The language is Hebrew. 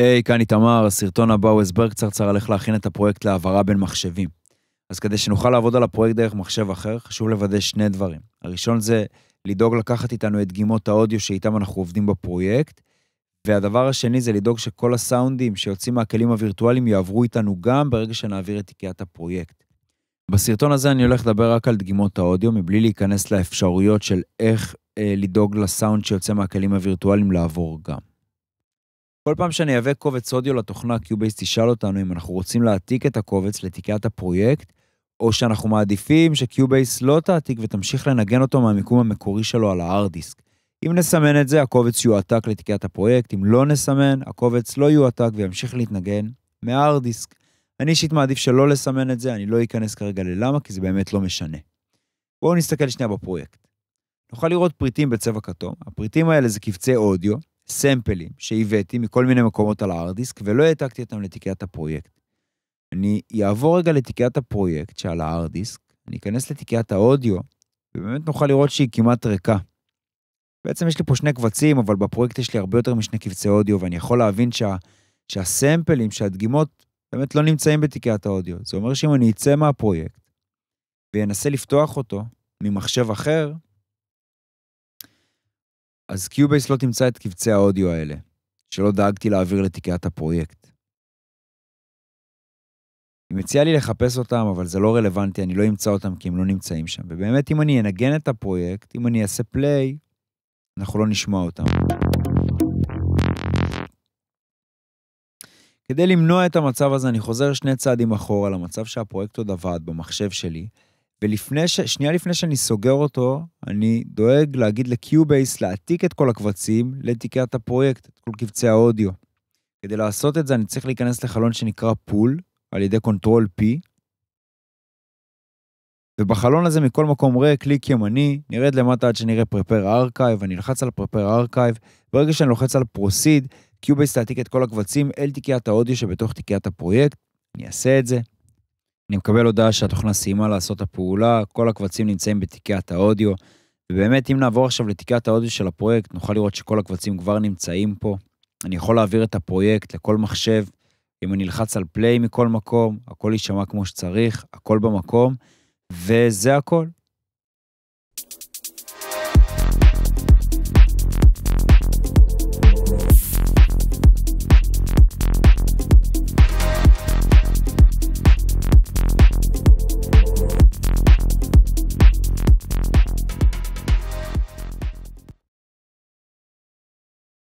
היי, hey, כאן איתמר, הסרטון הבא הוא הסבר קצרצר על איך להכין את הפרויקט להעברה בין מחשבים. אז כדי שנוכל לעבוד על הפרויקט דרך מחשב אחר, חשוב לוודא שני דברים. הראשון זה לדאוג לקחת איתנו את דגימות האודיו שאיתם אנחנו עובדים בפרויקט, והדבר השני זה לדאוג שכל הסאונדים שיוצאים מהכלים הווירטואליים יעברו איתנו גם ברגע שנעביר את תיקיית הפרויקט. בסרטון הזה אני הולך לדבר רק על דגימות האודיו, מבלי להיכנס לאפשרויות של איך אה, לדאוג לסאונד שיוצא מהכלים הווירטואליים לעבור גם. כל פעם שאני אאבק קובץ אודיו לתוכנה, קיובייס תשאל אותנו אם אנחנו רוצים להעתיק את הקובץ לתקיית הפרויקט, או שאנחנו מעדיפים שקיובייס לא תעתיק ותמשיך לנגן אותו מהמיקום המקורי שלו על הארד דיסק. אם נסמן את זה, הקובץ יועתק לתקיית הפרויקט, אם לא נסמן, הקובץ לא יועתק וימשיך להתנגן מהארד דיסק. אני אישית מעדיף שלא לסמן את זה, אני לא אכנס כרגע ללמה, כי זה באמת לא משנה. בואו נסתכל שנייה בפרויקט. נוכל לראות פריטים בצבע כתום, הפריטים האלה זה קבצי אודיו, סמפלים שהבאתי מכל מיני מקומות על ההארד דיסק, ולא העתקתי אותם לתיקיית הפרויקט. אני אעבור רגע לתיקיית הפרויקט שעל ההארד דיסק, אני אכנס לתיקיית האודיו, ובאמת נוכל לראות שהיא כמעט ריקה. בעצם יש לי פה שני קבצים, אבל בפרויקט יש לי הרבה יותר משני קבצי אודיו, ואני יכול להבין שה, שהסמפלים, שהדגימות, באמת לא נמצאים בתיקיית האודיו. זה אומר שאם אני אצא מהפרויקט וינסה לפתוח אותו ממחשב אחר, אז קיובייס לא תמצא את קבצי האודיו האלה, שלא דאגתי להעביר לתקיית הפרויקט. היא מציעה לי לחפש אותם, אבל זה לא רלוונטי, אני לא אמצא אותם כי הם לא נמצאים שם. ובאמת, אם אני אנגן את הפרויקט, אם אני אעשה פליי, אנחנו לא נשמע אותם. כדי למנוע את המצב הזה, אני חוזר שני צעדים אחורה למצב שהפרויקט עוד עבד במחשב שלי, ולפני ש... שנייה לפני שאני סוגר אותו, אני דואג להגיד לקיובייס להעתיק את כל הקבצים לתיקיית הפרויקט, את כל קבצי האודיו. כדי לעשות את זה אני צריך להיכנס לחלון שנקרא פול, על ידי קונטרול פי, ובחלון הזה מכל מקום ראה קליק ימני, נרד למטה עד שנראה פרפר ארכייב, אני אלחץ על פרפר ארכייב, ברגע שאני לוחץ על פרוסיד, קיובייס תעתיק את כל הקבצים אל תיקיית האודיו שבתוך תיקיית הפרויקט, אני אעשה את זה, אני מקבל הודעה שהתוכנה סיימה לעשות הפעולה, כל הקבצים נמצאים בתיקיית האודיו, ובאמת, אם נעבור עכשיו לתיקיית האודיו של הפרויקט, נוכל לראות שכל הקבצים כבר נמצאים פה. אני יכול להעביר את הפרויקט לכל מחשב, אם אני אלחץ על פליי מכל מקום, הכל יישמע כמו שצריך, הכל במקום, וזה הכל.